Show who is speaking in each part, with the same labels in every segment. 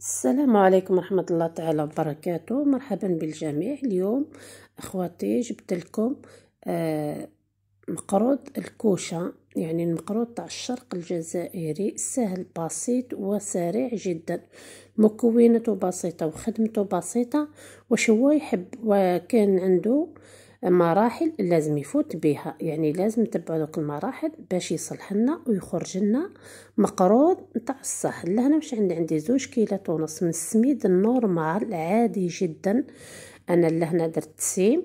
Speaker 1: السلام عليكم ورحمة الله تعالى وبركاته مرحبا بالجميع اليوم أخواتي جبت لكم آه مقروض الكوشة يعني المقروض تاع الشرق الجزائري سهل بسيط وسريع جدا مكوناته بسيطة وخدمته بسيطة وش هو يحب وكان عنده مراحل لازم يفوت بها يعني لازم نتبع دوك المراحل باش يصلح لنا ويخرج لنا مقروض نتاع الصح لهنا واش عندي عندي زوج كيلات ونص من السميد النورمال عادي جدا انا لهنا درت تسيم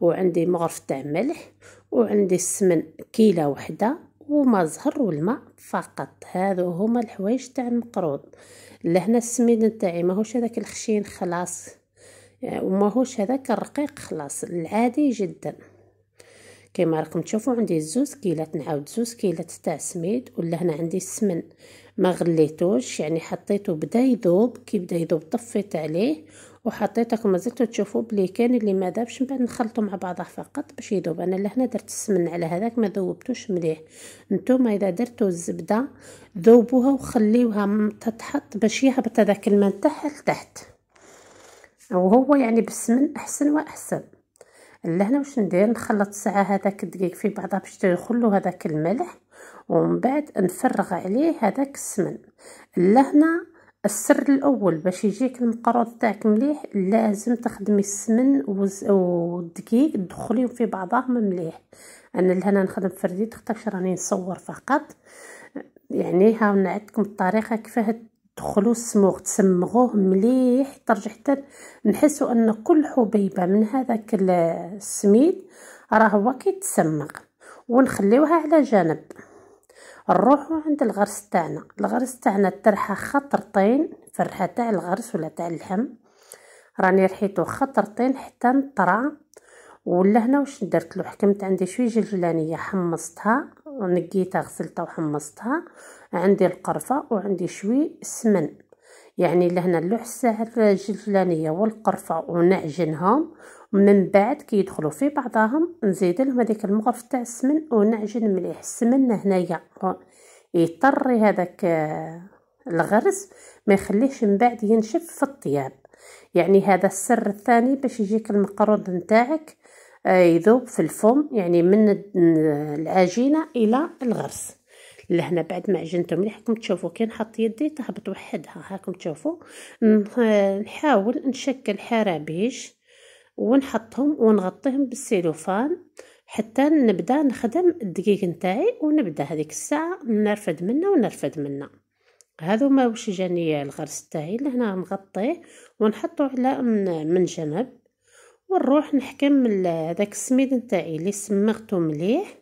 Speaker 1: وعندي مغرف تاع ملح وعندي السمن كيله وحده وما زهر والماء فقط هادو هما الحوايج تاع المقروض لهنا السميد نتاعي ماهوش هذاك الخشين خلاص هوش هذاك الرقيق خلاص العادي جدا كما راكم تشوفوا عندي زوز كيلات نعاود زوز كيلات تاع سميد ولا هنا عندي السمن ما غليتوش يعني حطيته بدا يذوب كي بدا يذوب طفيت عليه وحطيتك ما زلتوا تشوفوا بلي كان اللي ما ذابش من بعد نخلطو مع بعضه فقط باش يذوب انا لهنا درت السمن على هذاك ما ذوبتوش مليح نتوما اذا درتو الزبده ذوبوها وخليوها تتحط باش يهبط هذاك الماء تاعها لتحت وهو يعني بالسمن احسن واحسن لهنا واش ندير نخلط الساعه هذاك الدقيق في بعضها باش تدخل له هذاك الملح ومن بعد نفرغ عليه هذاك السمن لهنا السر الاول باش يجيك المقروض تاعك مليح لازم تخدمي السمن والدقيق تدخليهم في بعضهم مليح انا لهنا نخدم فرديت خاطرش راني نصور فقط يعني ها نعدكم الطريقه كيفاه دخلوا السموغ تسمغوه مليح ترجع حتى نحسوا ان كل حبيبه من هذاك السميد راه هو كيتسمغ ونخليوها على جنب نروحو عند الغرس تاعنا الغرس تاعنا ترحى خطرتين في تاع الغرس ولا تاع اللحم راني رحيتو خطرتين حتى نطرى ولا هنا واش درت له حكمت عندي شويه جلجلانيه حمصتها نقيتها غسلتها وحمصتها عندي القرفة وعندي شوي سمن يعني لهنا اللوح الساعة الجلانية والقرفة ونعجنهم من بعد كي يدخلوا في بعضهم نزيد لهم هذيك المغرف تاع السمن ونعجن مليح السمن هنايا يطري هذاك آه، الغرز ما يخليهش من بعد ينشف في الطياب يعني هذا السر الثاني باش يجيك المقرود نتاعك يذوب في الفم يعني من العجينه الى الغرس لهنا بعد ما عجنته مليح راكم تشوفوا كي نحط يدي تهبط وحدها هاكم تشوفوا نحاول نشكل حرابيش ونحطهم ونغطيهم بالسيلوفان حتى نبدا نخدم الدقيق نتاعي ونبدا هذيك الساعه نرفد منه ونرفد منه هذو ما واش جاني الغرس تاعي لهنا نغطيه ونحطه على من جنب ونروح نحكم هذاك السميد نتاعي اللي سمغتو مليح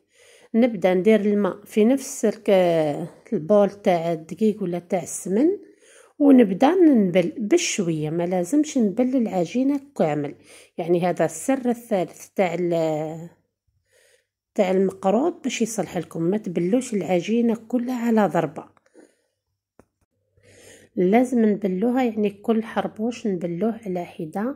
Speaker 1: نبدا ندير الماء في نفس البول تاع الدقيق ولا تاع السمن ونبدا ننبل بشويه ما لازمش نبل العجينه كامل يعني هذا السر الثالث تاع تاع المقروط باش يصلح لكم ما تبلوش العجينه كلها على ضربه لازم نبلوها يعني كل حربوش نبلوه على حده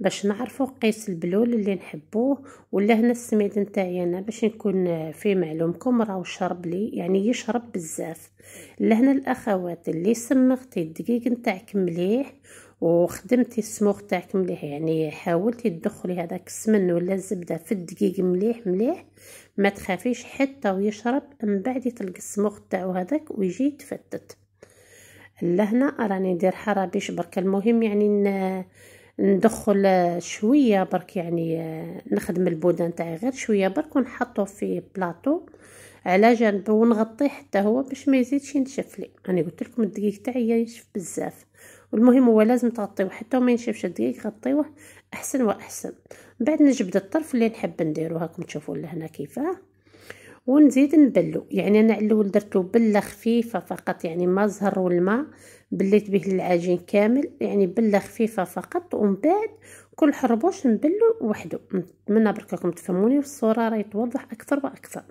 Speaker 1: باش نعرفو قيس البلول اللي نحبوه ولا هنا السميد نتاعي انا باش نكون في معلومكم راهو شرب لي يعني يشرب بزاف لهنا الاخوات اللي سمغتي الدقيق نتاعك مليح وخدمتي السموغ تاعك مليح يعني حاولتي تدخلي هذاك السمن ولا الزبده في الدقيق مليح مليح ما تخافيش حتى ويشرب من بعد تلقى السموغ تاعو هذاك ويجي يتفتت لهنا راني ندير حرابيش برك المهم يعني ندخل شويه برك يعني نخدم البودان تاعي غير شويه برك ونحطه في بلاطو على جنب ونغطيه حتى هو باش ما يزيدش ينشف لي انا قلت لكم الدقيق تاعي ينشف بزاف والمهم هو لازم تغطيوه حتى ما ينشفش الدقيق غطيوه احسن واحسن بعد نجبد الطرف اللي نحب نديرو هاكم تشوفوا لهنا كيفاه ونزيد نبلو يعني انا الاول درتو بله خفيفه فقط يعني ما زهر والماء بليت به العجين كامل يعني بله خفيفه فقط ومن بعد كل حربوش نبلو وحده نتمنى بركاكم تفهموني والصوره راهي توضح اكثر واكثر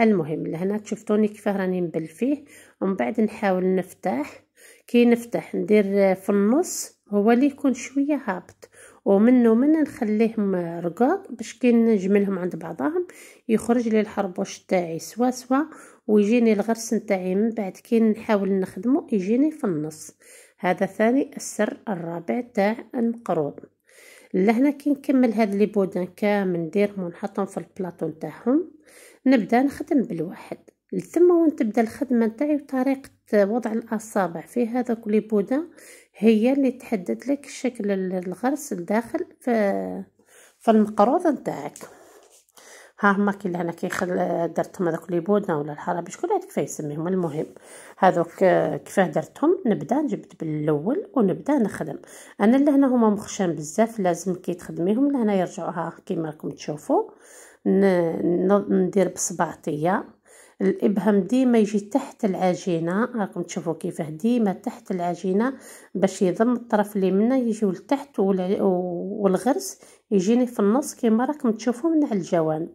Speaker 1: المهم لهنا شفتوني كيفاه راني نبل فيه ومن بعد نحاول نفتح كي نفتح ندير في النص هو اللي يكون شويه هابط ومنه من نخليهم رقاق باش كي نجملهم عند بعضهم يخرج لي الحربوش تاعي سوا سوا ويجيني الغرس نتاعي من بعد كي نحاول نخدمه يجيني في النص هذا ثاني السر الرابع تاع المقروض لهنا كي نكمل هاد لي بودان كامل نديرهم ونحطهم في البلاطو نتاعهم نبدا نخدم بالواحد ثم وين تبدا الخدمه نتاعي وطريقه وضع الاصابع في هذا لي بودان هي اللي تحدد لك شكل الغرس الداخل في في المقروض نتاعك ها هما كي لهنا كي درتهم هذوك لي بودنا ولا الحرابي شكون عاد كيف يسميهم المهم هذوك كيفاه درتهم نبدا نجبد بالاول ونبدا نخدم انا لهنا هما مخشان بزاف لازم كي تخدميهم لهنا يرجعوها كيما راكم تشوفوا ندير بصباعطيه الابهام ديما يجي تحت العجينه راكم تشوفوا كيفاه ديما تحت العجينه باش يضم الطرف منا يجي لتحت والغرس يجيني في النص كما راكم تشوفوا من على الجوانب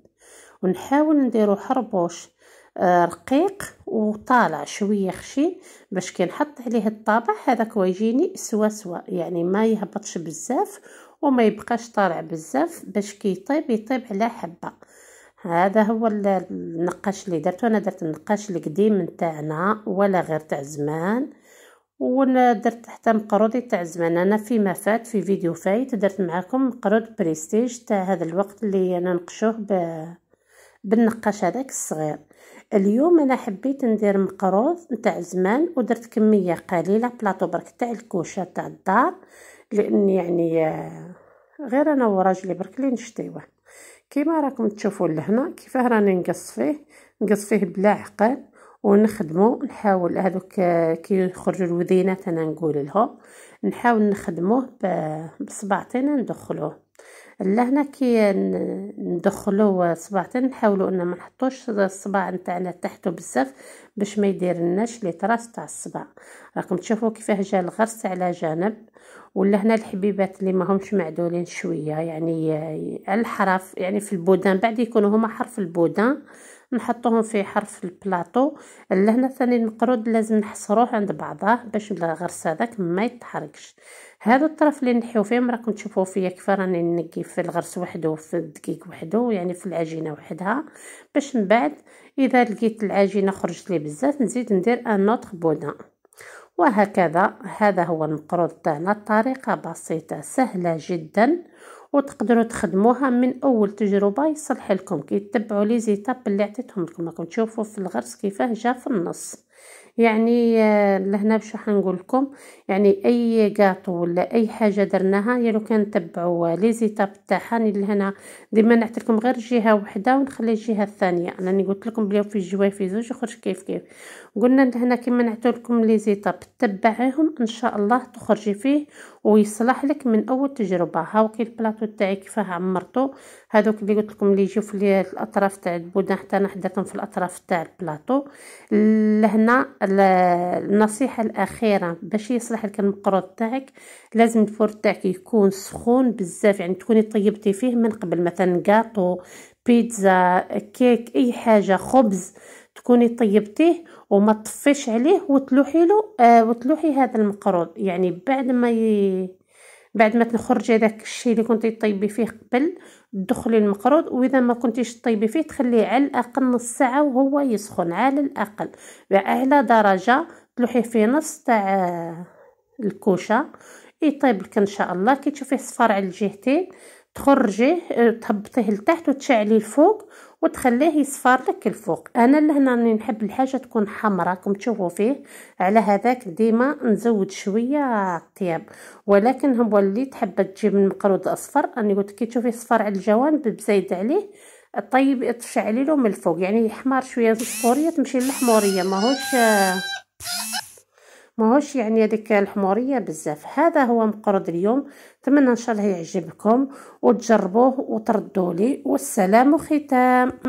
Speaker 1: ونحاول نديرو حربوش آه، رقيق وطالع شويه خشين باش كي نحط عليه الطابع هذاك ويجيني يجيني سوا سوا يعني ما يهبطش بزاف وما يبقاش طالع بزاف باش كي يطيب يطيب على حبه هذا هو النقاش اللي درته انا درت النقاش القديم نتاعنا ولا غير تاع زمان ودرت حتى مقروضي تاع زمان انا فيما فات في فيديو فايت درت معاكم مقروض بريستيج تاع هذا الوقت اللي انا نقشوه ب... بالنقاش هذاك الصغير اليوم انا حبيت ندير مقروض نتاع زمان ودرت كميه قليله بلاطو برك تاع الكوشه تاع الدار لان يعني آه، غير انا وراجلي برك اللي نشتيوه كيما راكم تشوفوا لهنا كيفاه راني نقص فيه نقص فيه بلا عقل ونخدمه نحاول هذوك كي يخرجوا الوذينات انا نقول لهم نحاول نخدموه بصبعتين ندخلوه لهنا كي ندخلو صباعتين نحاولوا ان ما نحطوش الصباع نتاعنا تحته بزاف باش ما يديرلناش لي تراس تاع الصباع راكم تشوفوا كيفاه جا الغرس على جانب ولا هنا الحبيبات اللي ماهمش معدولين شويه يعني الحرف يعني في البودان بعد يكونوا هما حرف البودان نحطوهم في حرف البلاطو لهنا ثاني المقرود لازم نحصروه عند بعضه باش الغرس هذاك ما يتحركش هذا الطرف اللي نحيو فيه راكم تشوفوا فيا كيف راني نقي في الغرس وحده في الدقيق وحده يعني في العجينه وحدها باش من بعد اذا لقيت العجينه خرجت لي بزاف نزيد ندير ان بودان وهكذا هذا هو المقروض تاعنا الطريقة بسيطة سهلة جدا وتقدروا تخدموها من اول تجربة يصلح لكم كي تتبعوا لي زيتاب اللي عطيتهم لكم راكم تشوفوا في الغرس كيفاه جا في النص يعني آه، لهنا راح نقول لكم يعني اي كاطو ولا اي حاجه درناها يا لو تبعوا لي زيتاب تاعها لهنا ديما نعت لكم غير جهه وحده ونخلي الجهه الثانيه راني قلت لكم بلي في في زوج يخرج كيف كيف قلنا لهنا كيما نعطي لكم لي زيتاب تبعيهم ان شاء الله تخرجي فيه ويصلح لك من اول تجربه هاو كي البلاطو تاعي كيفاه عمرتو هذوك اللي قلت لكم اللي يجيو في الاطراف تاع البودان حتى انا حداتهم في الاطراف تاع البلاطو لهنا النصيحة الأخيرة باش يصلح لك المقروض تاعك لازم الفرن تاعك يكون سخون بزاف يعني تكوني طيبتي فيه من قبل مثلا قاطو بيتزا كيك أي حاجة خبز تكوني طيبتيه وما تطفيش عليه وتلوحي له آه وتلوحي هذا المقروض يعني بعد ما ي... بعد ما تخرجي هذاك الشيء اللي كنتي طيبي فيه قبل دخلي المقروض واذا ما كنتيش طيبي فيه تخليه على الاقل نص ساعه وهو يسخن على الاقل باعلى درجه تلوحيه فيه نص تاع الكوشه يطيب لك ان شاء الله كي تشوفيه صفار على الجهتين تخرجيه تهبطيه لتحت وتشعليه الفوق وتخليه يصفر لك الفوق انا لهنا راني نحب الحاجه تكون حمراء كم تشوفوا فيه على هذاك ديما نزود شويه الطياب ولكن هو اللي تحب تجيب المقرود اصفر راني قلت كي تشوفي صفر على الجوانب بزايد عليه طيب يطشع عليه من الفوق يعني يحمر شويه الصفوريه تمشي للحموريه ماهوش ماهوش يعني هذيك الحموريه بزاف هذا هو مقرض اليوم نتمنى ان شاء الله يعجبكم وتجربوه وتردوا لي والسلام ختام